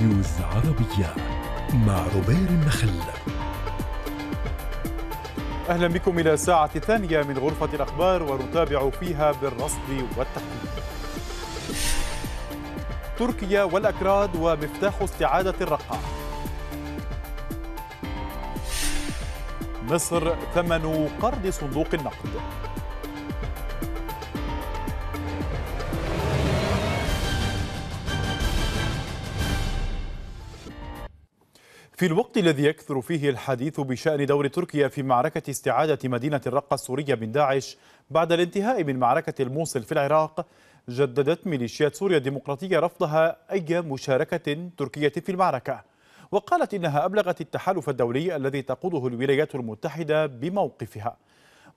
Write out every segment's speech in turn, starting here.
نيوز عربية مع روبير النخل أهلا بكم إلى الساعة الثانية من غرفة الأخبار ونتابع فيها بالرصد والتحليل تركيا والأكراد ومفتاح استعادة الرقة مصر ثمن قرض صندوق النقد في الوقت الذي يكثر فيه الحديث بشأن دور تركيا في معركة استعادة مدينة الرقة السورية من داعش بعد الانتهاء من معركة الموصل في العراق جددت ميليشيات سوريا الديمقراطية رفضها أي مشاركة تركية في المعركة وقالت إنها أبلغت التحالف الدولي الذي تقوده الولايات المتحدة بموقفها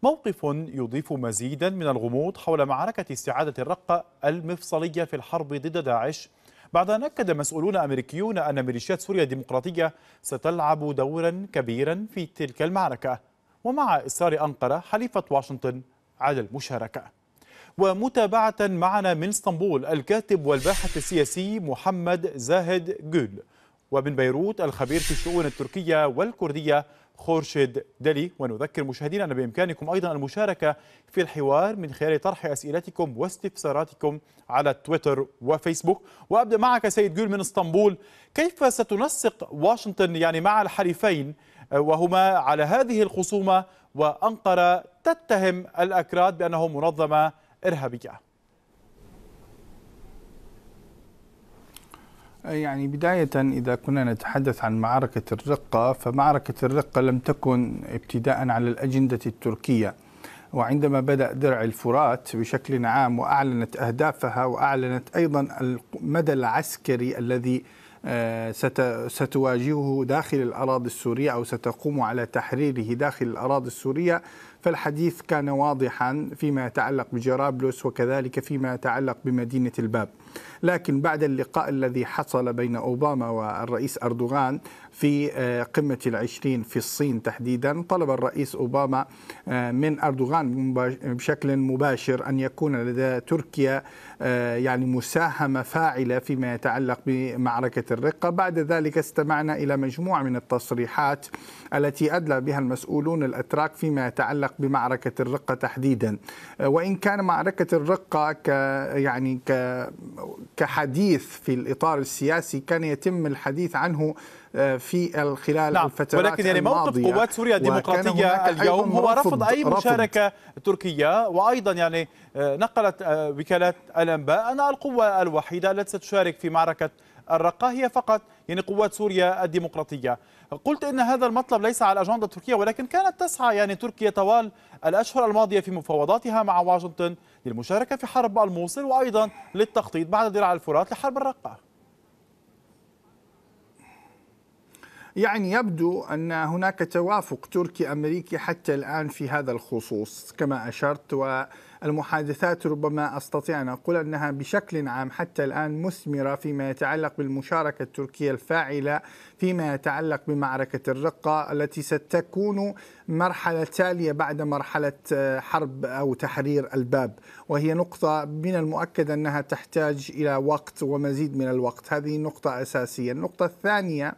موقف يضيف مزيدا من الغموض حول معركة استعادة الرقة المفصلية في الحرب ضد داعش بعد أن أكد مسؤولون أمريكيون أن ميليشيات سوريا الديمقراطية ستلعب دورا كبيرا في تلك المعركة ومع إصرار أنقرة حليفة واشنطن على المشاركة ومتابعة معنا من اسطنبول الكاتب والباحث السياسي محمد زاهد جول ومن بيروت الخبير في الشؤون التركية والكردية خورشيد دلي ونذكر مشاهدينا أن بإمكانكم أيضا المشاركة في الحوار من خلال طرح أسئلتكم واستفساراتكم على تويتر وفيسبوك وأبدأ معك سيد جول من اسطنبول كيف ستنسق واشنطن يعني مع الحليفين وهما على هذه الخصومة وأنقرة تتهم الأكراد بأنهم منظمة إرهابية يعني بداية إذا كنا نتحدث عن معركة الرقة فمعركة الرقة لم تكن ابتداء على الأجندة التركية وعندما بدأ درع الفرات بشكل عام وأعلنت أهدافها وأعلنت أيضا المدى العسكري الذي آه، ستواجهه داخل الأراضي السورية أو ستقوم على تحريره داخل الأراضي السورية فالحديث كان واضحا فيما يتعلق بجرابلس وكذلك فيما يتعلق بمدينة الباب لكن بعد اللقاء الذي حصل بين أوباما والرئيس أردوغان في آه، قمة العشرين في الصين تحديدا طلب الرئيس أوباما آه، من أردوغان بشكل مباشر أن يكون لدى تركيا آه، يعني مساهمة فاعلة فيما يتعلق بمعركة الرقة بعد ذلك استمعنا إلى مجموعة من التصريحات التي أدلى بها المسؤولون الأتراك فيما يتعلق بمعركة الرقة تحديدا وإن كان معركة الرقة ك يعني ك كحديث في الإطار السياسي كان يتم الحديث عنه آه، في خلال نعم. الفترات ولكن يعني موقف قوات سوريا الديمقراطية اليوم هو رفض أي مشاركة رفض. تركية وأيضا يعني آه، نقلت آه، وكالات الأنباء أن القوة الوحيدة التي ستشارك في معركة الرقة هي فقط يعني قوات سوريا الديمقراطية قلت أن هذا المطلب ليس على الأجندة التركية ولكن كانت تسعى يعني تركيا طوال الأشهر الماضية في مفاوضاتها مع واشنطن للمشاركة في حرب الموصل وأيضا للتخطيط بعد ذراع الفرات لحرب الرقة يعني يبدو أن هناك توافق تركي أمريكي حتى الآن في هذا الخصوص كما أشرت والمحادثات ربما أستطيع أن أقول أنها بشكل عام حتى الآن مثمرة فيما يتعلق بالمشاركة التركية الفاعلة فيما يتعلق بمعركة الرقة التي ستكون مرحلة تالية بعد مرحلة حرب أو تحرير الباب وهي نقطة من المؤكد أنها تحتاج إلى وقت ومزيد من الوقت هذه نقطة أساسية النقطة الثانية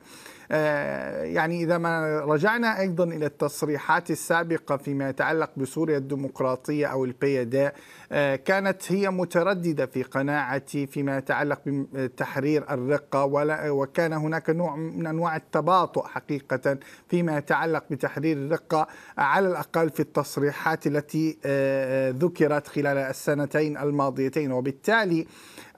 آه، يعني إذا ما رجعنا أيضا إلى التصريحات السابقة فيما يتعلق بسوريا الديمقراطية أو البيداء آه، كانت هي مترددة في قناعتي فيما يتعلق بتحرير الرقة وكان هناك نوع من أنواع التباطؤ حقيقة فيما يتعلق بتحرير الرقة على الأقل في التصريحات التي آه، ذكرت خلال السنتين الماضيتين وبالتالي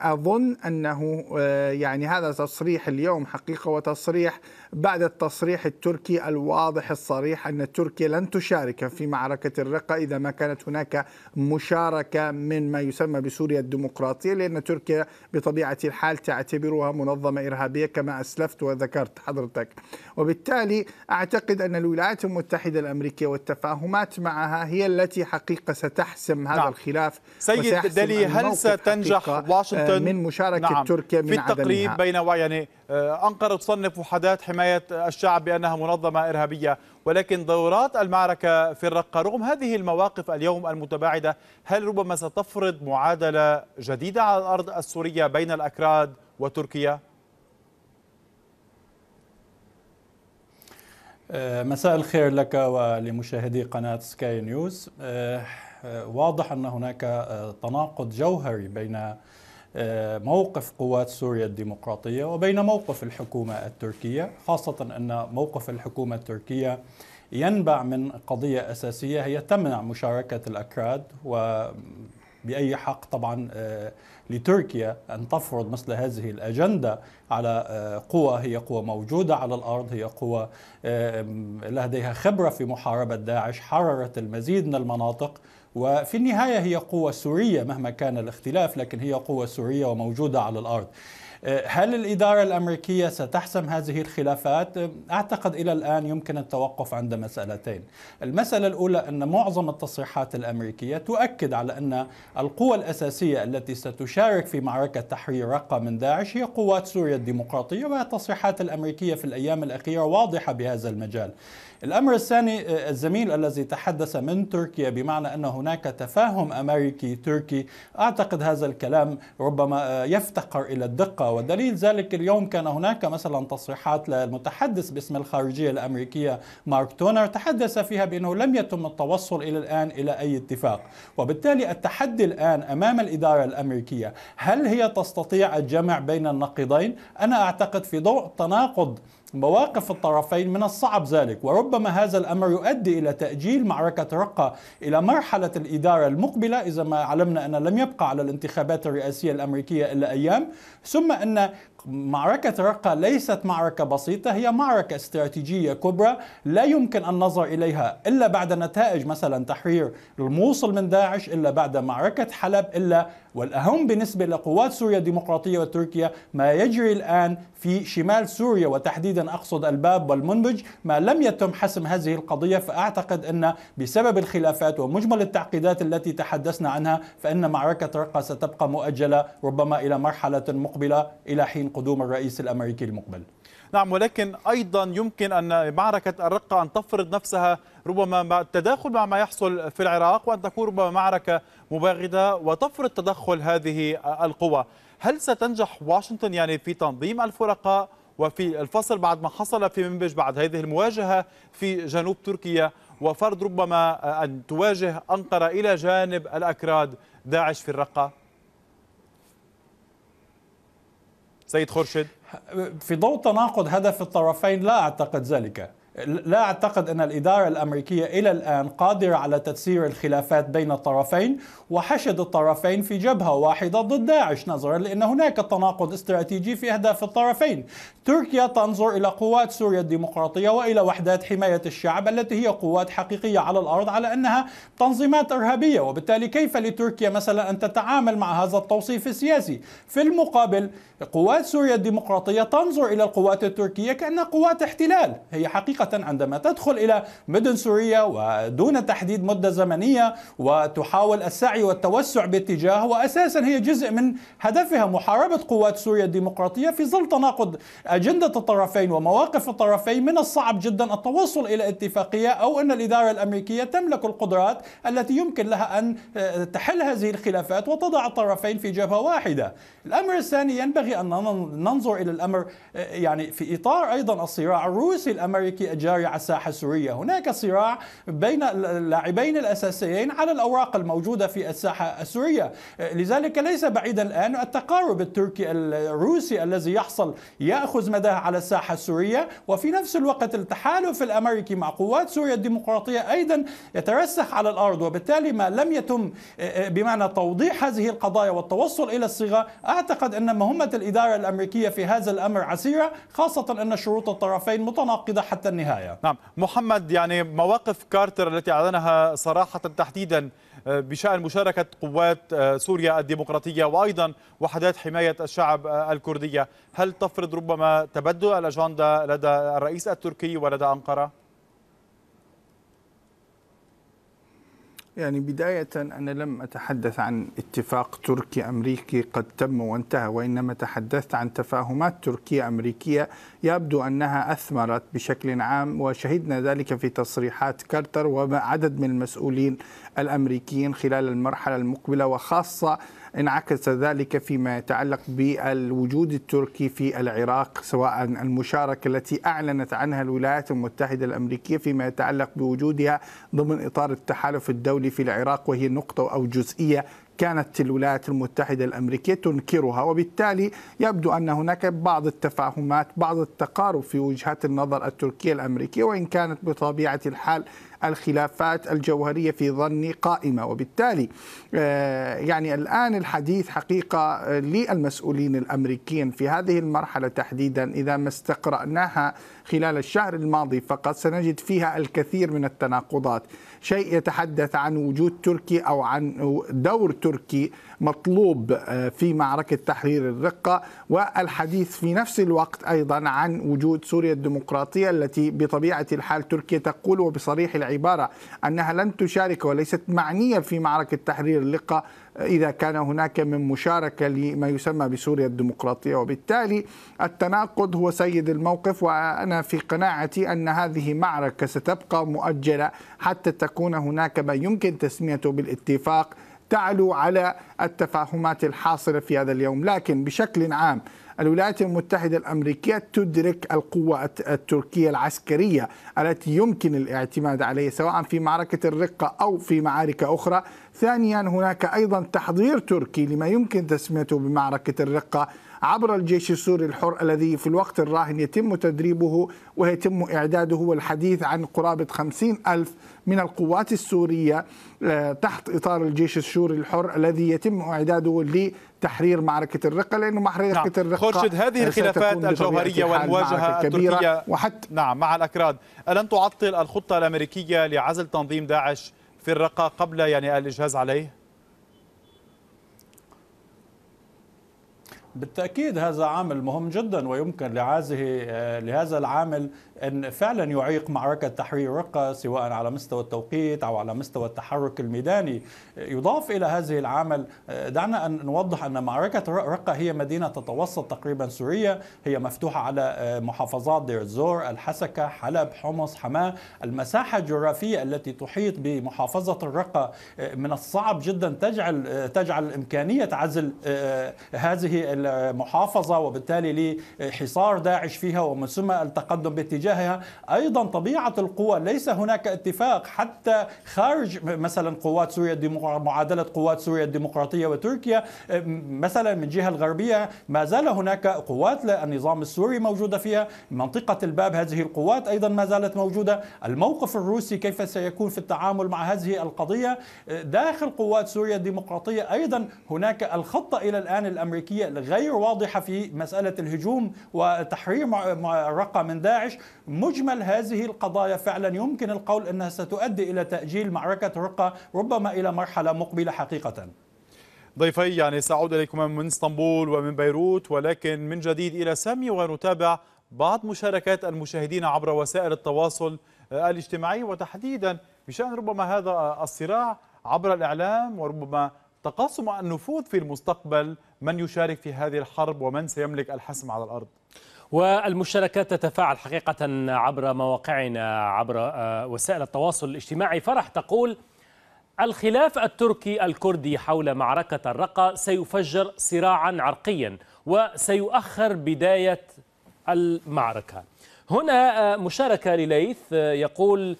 أظن أنه يعني هذا تصريح اليوم حقيقة وتصريح بعد التصريح التركي الواضح الصريح أن تركيا لن تشارك في معركة الرقة إذا ما كانت هناك مشاركة من ما يسمى بسوريا الديمقراطية لأن تركيا بطبيعة الحال تعتبرها منظمة إرهابية كما أسلفت وذكرت حضرتك وبالتالي أعتقد أن الولايات المتحدة الأمريكية والتفاهمات معها هي التي حقيقة ستحسم هذا نعم. الخلاف سيد دلي هل ستنجح واشنطن آه، من مشاركة نعم. تركيا من في التقريب عدمها. بين يعني أنقرة تصنف وحدات حماية حماية الشعب بأنها منظمة إرهابية ولكن دورات المعركة في الرقة رغم هذه المواقف اليوم المتباعدة هل ربما ستفرض معادلة جديدة على الأرض السورية بين الأكراد وتركيا؟ آه، مساء الخير لك ولمشاهدي قناة سكاي نيوز آه، آه، واضح أن هناك تناقض جوهري بين آه، موقف قوات سوريا الديمقراطية وبين موقف الحكومة التركية خاصة أن موقف الحكومة التركية ينبع من قضية أساسية هي تمنع مشاركة الأكراد وبأي حق طبعا آه، لتركيا أن تفرض مثل هذه الأجندة على آه، قوى هي قوى موجودة على الأرض هي قوى لديها خبرة في محاربة داعش حررت المزيد من المناطق وفي النهاية هي قوة سورية مهما كان الاختلاف لكن هي قوة سورية وموجودة على الأرض أه، هل الإدارة الأمريكية ستحسم هذه الخلافات؟ أه، أعتقد إلى الآن يمكن التوقف عند مسألتين المسألة الأولى أن معظم التصريحات الأمريكية تؤكد على أن القوى الأساسية التي ستشارك في معركة تحرير رقة من داعش هي قوات سوريا الديمقراطية والتصريحات الأمريكية في الأيام الأخيرة واضحة بهذا المجال الأمر الثاني آه، الزميل الذي تحدث من تركيا بمعنى أن هناك تفاهم أمريكي تركي أعتقد هذا الكلام ربما آه، يفتقر إلى الدقة ودليل ذلك اليوم كان هناك مثلا تصريحات للمتحدث باسم الخارجية الأمريكية مارك تونر تحدث فيها بأنه لم يتم التوصل إلى الآن إلى أي اتفاق وبالتالي التحدي الآن أمام الإدارة الأمريكية هل هي تستطيع الجمع بين النقيضين؟ أنا أعتقد في ضوء تناقض مواقف الطرفين من الصعب ذلك وربما هذا الأمر يؤدي إلى تأجيل معركة رقة إلى مرحلة الإدارة المقبلة إذا ما علمنا أن لم يبقى على الانتخابات الرئاسية الأمريكية إلا أيام ثم أن معركة رقة ليست معركة بسيطة هي معركة استراتيجية كبرى لا يمكن النظر إليها إلا بعد نتائج مثلا تحرير الموصل من داعش إلا بعد معركة حلب إلا والأهم بالنسبة لقوات سوريا الديمقراطية وتركيا ما يجري الآن في شمال سوريا وتحديدا أقصد الباب والمنبج ما لم يتم حسم هذه القضية فأعتقد أن بسبب الخلافات ومجمل التعقيدات التي تحدثنا عنها فإن معركة رقة ستبقى مؤجلة ربما إلى مرحلة مقبلة إلى حين من قدوم الرئيس الأمريكي المقبل نعم ولكن أيضا يمكن أن معركة الرقة أن تفرض نفسها ربما مع التداخل مع ما يحصل في العراق وأن تكون ربما معركة مباغده وتفرض تدخل هذه القوى هل ستنجح واشنطن يعني في تنظيم الفرقاء وفي الفصل بعد ما حصل في منبج بعد هذه المواجهة في جنوب تركيا وفرض ربما أن تواجه أنقرة إلى جانب الأكراد داعش في الرقة سيد خورشيد في ضوء تناقض هدف الطرفين لا أعتقد ذلك لا أعتقد أن الإدارة الأمريكية إلى الآن قادرة على تسيير الخلافات بين الطرفين وحشد الطرفين في جبهة واحدة ضد داعش نظرا لأن هناك تناقض استراتيجي في أهداف الطرفين تركيا تنظر إلى قوات سوريا الديمقراطية وإلى وحدات حماية الشعب التي هي قوات حقيقية على الأرض على أنها تنظيمات إرهابية وبالتالي كيف لتركيا مثلا أن تتعامل مع هذا التوصيف السياسي في المقابل قوات سوريا الديمقراطية تنظر إلى القوات التركية كأنها قوات احتلال هي حقيقة عندما تدخل إلى مدن سوريا ودون تحديد مدة زمنية وتحاول السعي والتوسع باتجاه وأساسا هي جزء من هدفها محاربة قوات سوريا الديمقراطية في ظل تناقض أجندة الطرفين ومواقف الطرفين من الصعب جدا التوصل إلى اتفاقية أو أن الإدارة الأمريكية تملك القدرات التي يمكن لها أن آه، تحل هذه الخلافات وتضع الطرفين في جبهة واحدة الأمر الثاني ينبغي أن ننظر إلى الأمر آه، يعني في إطار أيضا الصراع الروسي الأمريكي الجاري على الساحة السورية هناك صراع بين اللاعبين الأساسيين على الأوراق الموجودة في الساحة السورية لذلك ليس بعيدا الآن التقارب التركي الروسي الذي يحصل يأخذ مداه على الساحة السورية وفي نفس الوقت التحالف الأمريكي مع قوات سوريا الديمقراطية أيضا يترسخ على الأرض وبالتالي ما لم يتم آه، آه، بمعنى توضيح هذه القضايا والتوصل إلى الصيغة أعتقد أن مهمة الإدارة الأمريكية في هذا الأمر عسيرة خاصة أن شروط الطرفين متناقضة حتى النهاية نعم محمد يعني مواقف كارتر التي أعلنها صراحة تحديدا آه، بشأن مشاركة قوات آه، سوريا الديمقراطية وأيضا وحدات حماية الشعب آه، الكردية هل تفرض ربما تبدل الأجندة لدى الرئيس التركي ولدى أنقرة؟ يعني بداية أنا لم أتحدث عن اتفاق تركي أمريكي قد تم وانتهى وإنما تحدثت عن تفاهمات تركية أمريكية يبدو أنها أثمرت بشكل عام وشهدنا ذلك في تصريحات كارتر وعدد من المسؤولين الأمريكيين خلال المرحلة المقبلة وخاصة انعكس ذلك فيما يتعلق بالوجود التركي في العراق سواء المشاركة التي أعلنت عنها الولايات المتحدة الأمريكية فيما يتعلق بوجودها ضمن إطار التحالف الدولي في العراق وهي نقطة أو جزئية كانت الولايات المتحدة الأمريكية تنكرها وبالتالي يبدو أن هناك بعض التفاهمات بعض التقارب في وجهات النظر التركية الأمريكية وإن كانت بطبيعة الحال الخلافات الجوهرية في ظني قائمة وبالتالي آه، يعني الآن الحديث حقيقة آه، للمسؤولين الأمريكيين في هذه المرحلة تحديدا إذا ما استقرأناها خلال الشهر الماضي فقط سنجد فيها الكثير من التناقضات شيء يتحدث عن وجود تركي أو عن دور تركي مطلوب آه، في معركة تحرير الرقة والحديث في نفس الوقت أيضا عن وجود سوريا الديمقراطية التي بطبيعة الحال تركيا تقول وبصريح العبارة أنها لن تشارك وليست معنية في معركة تحرير الرقة آه، إذا كان هناك من مشاركة لما يسمى بسوريا الديمقراطية وبالتالي التناقض هو سيد الموقف وأنا في قناعتي أن هذه معركة ستبقى مؤجلة حتى تكون هناك ما يمكن تسميته بالاتفاق تعلو على التفاهمات الحاصله في هذا اليوم، لكن بشكل عام الولايات المتحدة الأمريكية تدرك القوة التركية العسكرية التي يمكن الاعتماد عليها سواء في معركة الرقة أو في معارك أخرى ثانيا هناك أيضا تحضير تركي لما يمكن تسميته بمعركة الرقة عبر الجيش السوري الحر الذي في الوقت الراهن يتم تدريبه ويتم إعداده والحديث عن قرابة خمسين ألف من القوات السورية آه، تحت إطار الجيش السوري الحر الذي يتم إعداده لتحرير معركة الرقة لأنه معركة نعم. الرقة خرشد هذه الخلافات الجوهرية والمواجهة التركية وحتى نعم مع الأكراد ألن تعطل الخطة الأمريكية لعزل تنظيم داعش في الرقة قبل يعني الإجهاز عليه؟ بالتأكيد هذا عامل مهم جدا ويمكن لهذه آه، لهذا العامل أن فعلا يعيق معركة تحرير رقة سواء على مستوى التوقيت أو على مستوى التحرك الميداني يضاف إلى هذه العامل آه، دعنا أن نوضح أن معركة رقة هي مدينة تتوسط تقريبا سوريا هي مفتوحة على آه، محافظات دير الزور الحسكة حلب حمص حماة المساحة الجغرافية التي تحيط بمحافظة الرقة من الصعب جدا تجعل تجعل إمكانية عزل هذه المحافظة وبالتالي لحصار داعش فيها ومن ثم التقدم باتجاهها أيضا طبيعة القوى ليس هناك اتفاق حتى خارج مثلا قوات سوريا الديمقراطية معادلة قوات سوريا الديمقراطية وتركيا مثلا من جهة الغربية ما زال هناك قوات للنظام السوري موجودة فيها منطقة الباب هذه القوات أيضا ما زالت موجودة الموقف الروسي كيف سيكون في التعامل مع هذه القضية داخل قوات سوريا الديمقراطية أيضا هناك الخطة إلى الآن الأمريكية غير واضحة في مسألة الهجوم وتحرير رقة من داعش مجمل هذه القضايا فعلا يمكن القول أنها ستؤدي إلى تأجيل معركة رقة ربما إلى مرحلة مقبلة حقيقة ضيفي يعني سأعود إليكم من اسطنبول ومن بيروت ولكن من جديد إلى سامي ونتابع بعض مشاركات المشاهدين عبر وسائل التواصل آه، الاجتماعي وتحديدا بشأن ربما هذا الصراع عبر الإعلام وربما تقاسم النفوذ في المستقبل من يشارك في هذه الحرب ومن سيملك الحسم على الأرض والمشاركات تتفاعل حقيقة عبر مواقعنا عبر آه، وسائل التواصل الاجتماعي فرح تقول الخلاف التركي الكردي حول معركة الرقة سيفجر صراعا عرقيا وسيؤخر بداية المعركة هنا آه، مشاركة لليث آه، يقول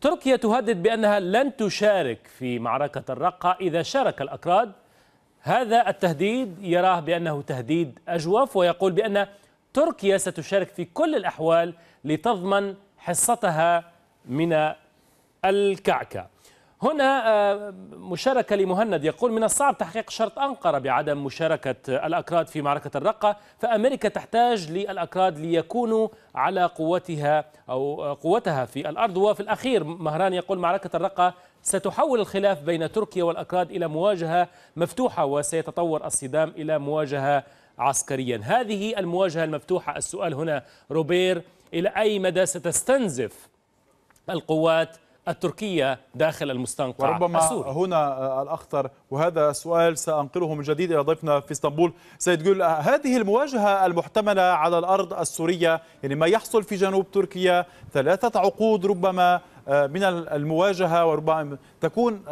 تركيا تهدد بأنها لن تشارك في معركة الرقة إذا شارك الأكراد هذا التهديد يراه بأنه تهديد أجوف ويقول بأن تركيا ستشارك في كل الأحوال لتضمن حصتها من الكعكة هنا آه، مشاركة لمهند يقول من الصعب تحقيق شرط أنقرة بعدم مشاركة الأكراد في معركة الرقة فأمريكا تحتاج للأكراد ليكونوا على قوتها أو آه، قوتها في الأرض وفي الأخير مهران يقول معركة الرقة ستحول الخلاف بين تركيا والأكراد إلى مواجهة مفتوحة وسيتطور الصدام إلى مواجهة عسكريا هذه المواجهة المفتوحة السؤال هنا روبير إلى أي مدى ستستنزف القوات التركية داخل المستنقع وربما السوري. هنا آه، الأخطر وهذا سؤال سأنقله من جديد إلى ضيفنا في اسطنبول سيد جول آه، هذه المواجهة المحتملة على الأرض السورية يعني ما يحصل في جنوب تركيا ثلاثة عقود ربما آه، من المواجهة وربما تكون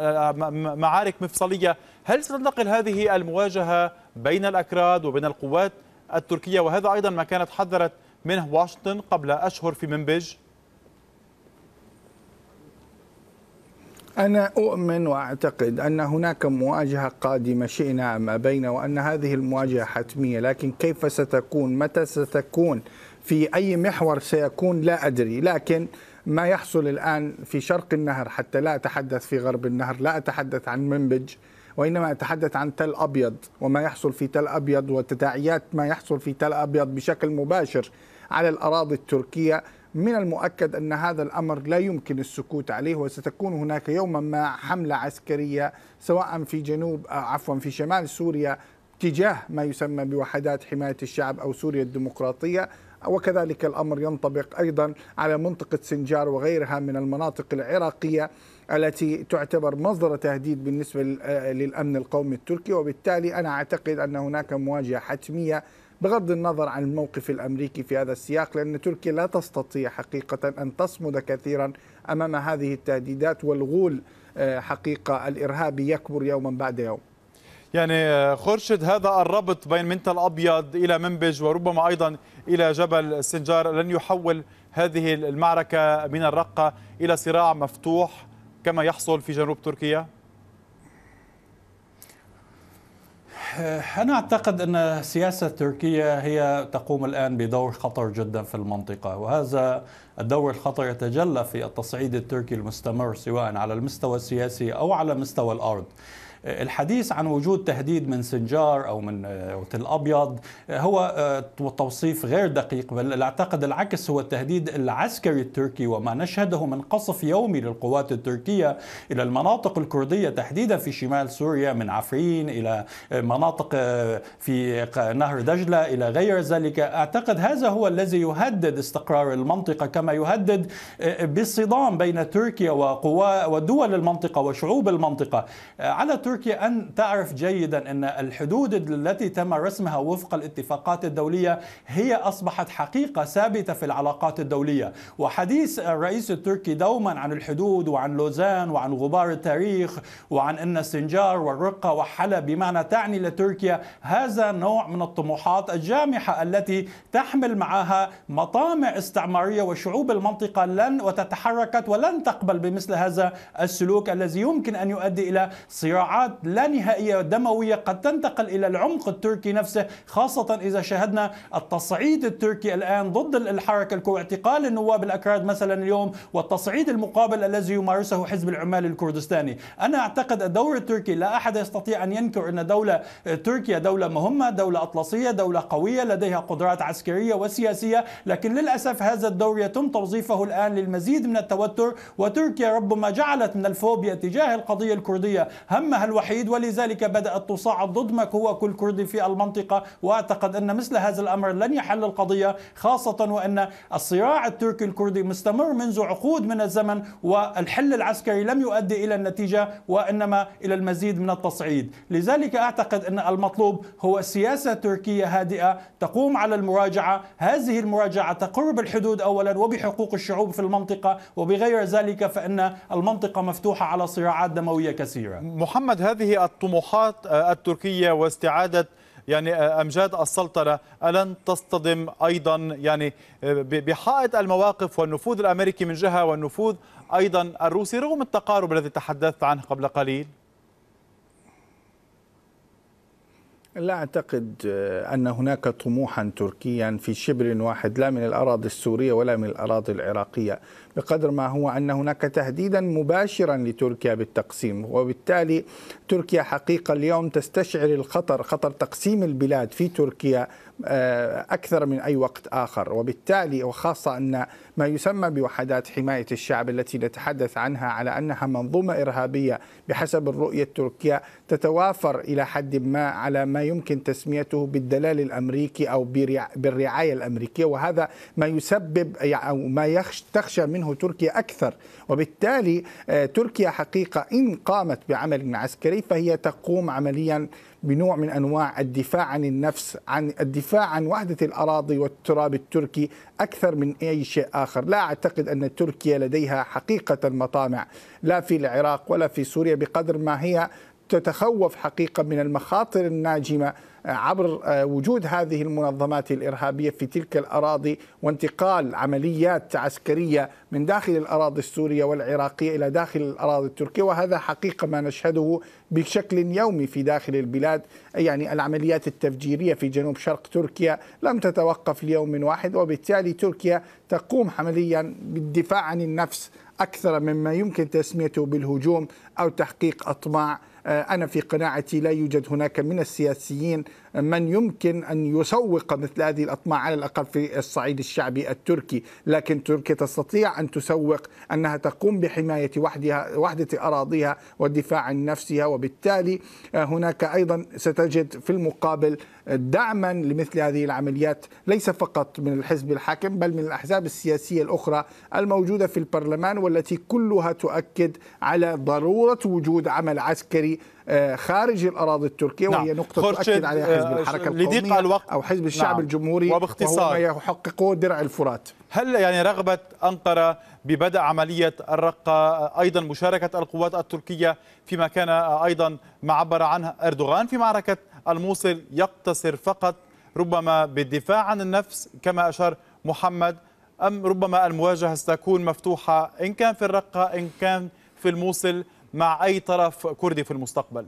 معارك مفصلية هل ستنتقل هذه المواجهة بين الأكراد وبين القوات التركية وهذا أيضا ما كانت حذرت منه واشنطن قبل أشهر في منبج؟ أنا أؤمن وأعتقد أن هناك مواجهة قادمة شئنا أم أبينا وأن هذه المواجهة حتمية لكن كيف ستكون متى ستكون في أي محور سيكون لا أدري لكن ما يحصل الآن في شرق النهر حتى لا أتحدث في غرب النهر لا أتحدث عن منبج وإنما أتحدث عن تل أبيض وما يحصل في تل أبيض وتداعيات ما يحصل في تل أبيض بشكل مباشر على الأراضي التركية من المؤكد أن هذا الأمر لا يمكن السكوت عليه وستكون هناك يوما ما حملة عسكرية سواء في جنوب آه، عفوا في شمال سوريا تجاه ما يسمى بوحدات حماية الشعب أو سوريا الديمقراطية وكذلك الأمر ينطبق أيضا على منطقة سنجار وغيرها من المناطق العراقية التي تعتبر مصدر تهديد بالنسبة آه، للأمن القومي التركي وبالتالي أنا أعتقد أن هناك مواجهة حتمية بغض النظر عن الموقف الامريكي في هذا السياق لان تركيا لا تستطيع حقيقه ان تصمد كثيرا امام هذه التهديدات والغول آه، حقيقه الارهابي يكبر يوما بعد يوم. يعني آه، خورشد هذا الربط بين منت الابيض الى منبج وربما ايضا الى جبل سنجار لن يحول هذه المعركه من الرقه الى صراع مفتوح كما يحصل في جنوب تركيا؟ أه، أنا أعتقد أن السياسة التركية هي تقوم الآن بدور خطر جدا في المنطقة وهذا الدور الخطر يتجلى في التصعيد التركي المستمر سواء على المستوى السياسي أو على مستوى الأرض الحديث عن وجود تهديد من سنجار أو من ابيض هو آه، توصيف غير دقيق بل أعتقد العكس هو التهديد العسكري التركي وما نشهده من قصف يومي للقوات التركية إلى المناطق الكردية تحديدا في شمال سوريا من عفرين إلى آه، مناطق آه، في نهر دجلة إلى غير ذلك أعتقد هذا هو الذي يهدد استقرار المنطقة كما يهدد بالصدام بين تركيا وقوى ودول المنطقة وشعوب المنطقة على تركيا أن تعرف جيدا أن الحدود التي تم رسمها وفق الاتفاقات الدولية هي أصبحت حقيقة ثابتة في العلاقات الدولية وحديث الرئيس التركي دوما عن الحدود وعن لوزان وعن غبار التاريخ وعن أن السنجار والرقة وحلب بمعنى تعني لتركيا هذا نوع من الطموحات الجامحة التي تحمل معها مطامع استعمارية وشعوب المنطقة لن وتتحركت ولن تقبل بمثل هذا السلوك الذي يمكن أن يؤدي إلى صراعات صراعات لا نهائية دموية قد تنتقل إلى العمق التركي نفسه خاصة إذا شاهدنا التصعيد التركي الآن ضد الحركة الكردية اعتقال النواب الأكراد مثلا اليوم والتصعيد المقابل الذي يمارسه حزب العمال الكردستاني أنا أعتقد الدور التركي لا أحد يستطيع أن ينكر أن دولة تركيا دولة مهمة دولة أطلسية دولة قوية لديها قدرات عسكرية وسياسية لكن للأسف هذا الدور يتم توظيفه الآن للمزيد من التوتر وتركيا ربما جعلت من الفوبيا تجاه القضية الكردية همها الوحيد ولذلك بدأت تصاعد ضد ما هو كل كردي في المنطقة وأعتقد أن مثل هذا الأمر لن يحل القضية خاصة وأن الصراع التركي الكردي مستمر منذ عقود من الزمن والحل العسكري لم يؤدي إلى النتيجة وإنما إلى المزيد من التصعيد لذلك أعتقد أن المطلوب هو سياسة تركية هادئة تقوم على المراجعة هذه المراجعة تقرب الحدود أولا وبحقوق الشعوب في المنطقة وبغير ذلك فإن المنطقة مفتوحة على صراعات دموية كثيرة محمد محمد هذه الطموحات آه، التركية واستعادة يعني آه، امجاد السلطنه الن تصطدم ايضا يعني آه، بحائط المواقف والنفوذ الامريكي من جهه والنفوذ ايضا الروسي رغم التقارب الذي تحدثت عنه قبل قليل؟ لا أعتقد آه، أن هناك طموحا تركيا في شبر واحد لا من الأراضي السورية ولا من الأراضي العراقية بقدر ما هو أن هناك تهديدا مباشرا لتركيا بالتقسيم وبالتالي تركيا حقيقة اليوم تستشعر الخطر خطر تقسيم البلاد في تركيا آه، أكثر من أي وقت آخر وبالتالي وخاصة أن ما يسمى بوحدات حماية الشعب التي نتحدث عنها على أنها منظومة إرهابية بحسب الرؤية التركية تتوافر إلى حد ما على ما يمكن تسميته بالدلال الأمريكي أو بالرعاية الأمريكية وهذا ما يسبب أو ما تخشى منه تركيا أكثر وبالتالي آه، تركيا حقيقة إن قامت بعمل عسكري فهي تقوم عمليا بنوع من انواع الدفاع عن النفس عن الدفاع عن وحده الاراضي والتراب التركي اكثر من اي شيء اخر لا اعتقد ان تركيا لديها حقيقه مطامع لا في العراق ولا في سوريا بقدر ما هي تتخوف حقيقه من المخاطر الناجمه عبر آه، وجود هذه المنظمات الارهابيه في تلك الاراضي وانتقال عمليات عسكريه من داخل الاراضي السوريه والعراقيه الى داخل الاراضي التركيه وهذا حقيقه ما نشهده بشكل يومي في داخل البلاد يعني العمليات التفجيريه في جنوب شرق تركيا لم تتوقف ليوم واحد وبالتالي تركيا تقوم عمليا بالدفاع عن النفس اكثر مما يمكن تسميته بالهجوم او تحقيق اطماع آه، أنا في قناعتي لا يوجد هناك من السياسيين من يمكن أن يسوق مثل هذه الأطماع على الأقل في الصعيد الشعبي التركي لكن تركيا تستطيع أن تسوق أنها تقوم بحماية وحدها وحدة أراضيها والدفاع عن نفسها وبالتالي آه، هناك أيضا ستجد في المقابل دعما لمثل هذه العمليات ليس فقط من الحزب الحاكم بل من الأحزاب السياسية الأخرى الموجودة في البرلمان والتي كلها تؤكد على ضرورة وجود عمل عسكري آه، خارج الاراضي التركيه نعم. وهي نقطه تؤكد عليها حزب آه، الحركه القوميه الوقت. او حزب الشعب نعم. الجمهوري وباختصار وهو ما يحققه درع الفرات هل يعني رغبه انقره ببدء عمليه الرقه آه، ايضا مشاركه القوات التركيه فيما كان ايضا ما عبر عنه اردوغان في معركه الموصل يقتصر فقط ربما بالدفاع عن النفس كما اشار محمد ام ربما المواجهه ستكون مفتوحه ان كان في الرقه ان كان في الموصل مع أي طرف كردي في المستقبل؟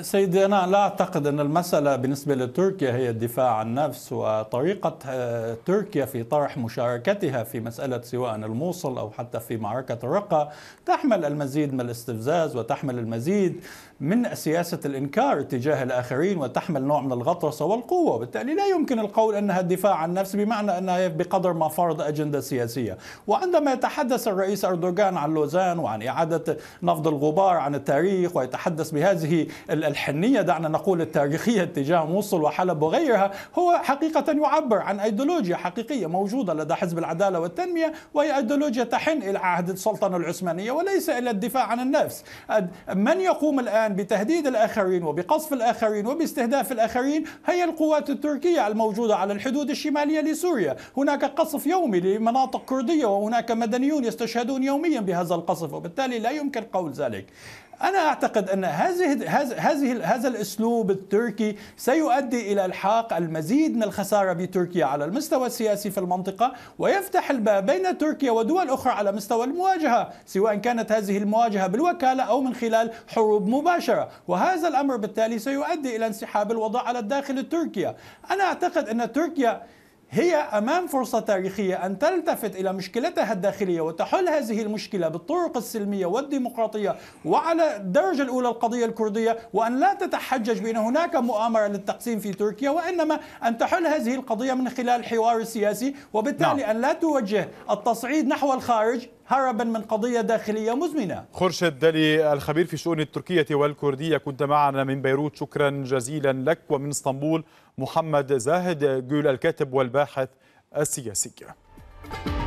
سيدي أنا لا أعتقد أن المسألة بالنسبة لتركيا هي الدفاع عن نفس وطريقة آه، تركيا في طرح مشاركتها في مسألة سواء الموصل أو حتى في معركة الرقة تحمل المزيد من الاستفزاز وتحمل المزيد من سياسة الإنكار تجاه الآخرين وتحمل نوع من الغطرسة والقوة وبالتالي لا يمكن القول أنها الدفاع عن النفس بمعنى أنها بقدر ما فرض أجندة سياسية وعندما يتحدث الرئيس أردوغان عن لوزان وعن إعادة نفض الغبار عن التاريخ ويتحدث بهذه الحنية دعنا نقول التاريخية تجاه موصل وحلب وغيرها هو حقيقة يعبر عن أيديولوجيا حقيقية موجودة لدى حزب العدالة والتنمية وهي أيديولوجيا تحن إلى عهد السلطنة العثمانية وليس إلى الدفاع عن النفس من يقوم الآن الآن بتهديد الآخرين وبقصف الآخرين وباستهداف الآخرين هي القوات التركية الموجودة على الحدود الشمالية لسوريا هناك قصف يومي لمناطق كردية وهناك مدنيون يستشهدون يوميا بهذا القصف وبالتالي لا يمكن قول ذلك انا اعتقد ان هذه هذه هذا الاسلوب التركي سيؤدي الى الحاق المزيد من الخساره بتركيا على المستوى السياسي في المنطقه ويفتح الباب بين تركيا ودول اخرى على مستوى المواجهه سواء كانت هذه المواجهه بالوكاله او من خلال حروب مباشره وهذا الامر بالتالي سيؤدي الى انسحاب الوضع على الداخل التركي انا اعتقد ان تركيا هي امام فرصه تاريخيه ان تلتفت الى مشكلتها الداخليه وتحل هذه المشكله بالطرق السلميه والديمقراطيه وعلى الدرجه الاولى القضيه الكرديه وان لا تتحجج بان هناك مؤامره للتقسيم في تركيا وانما ان تحل هذه القضيه من خلال الحوار السياسي وبالتالي نعم. ان لا توجه التصعيد نحو الخارج هربا من قضية داخلية مزمنة خرشد دلي الخبير في شؤون التركية والكردية كنت معنا من بيروت شكرا جزيلا لك ومن اسطنبول محمد زاهد جول الكاتب والباحث السياسي Thank you.